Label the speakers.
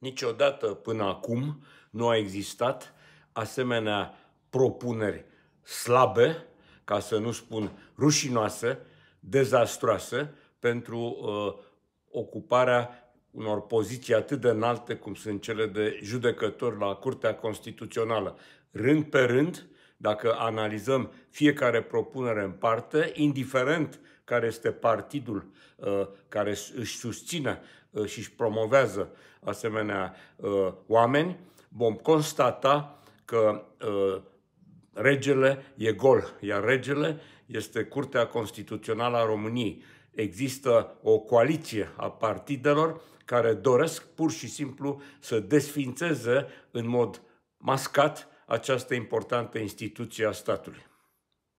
Speaker 1: Niciodată până acum nu a existat asemenea propuneri slabe, ca să nu spun rușinoase, dezastroase pentru uh, ocuparea unor poziții atât de înalte cum sunt cele de judecători la Curtea Constituțională. Rând pe rând, dacă analizăm fiecare propunere în parte, indiferent care este partidul uh, care își susține uh, și își promovează asemenea uh, oameni, vom constata că regele e gol, iar regele este Curtea Constituțională a României. Există o coaliție a partidelor care doresc pur și simplu să desfințeze în mod mascat această importantă instituție a statului.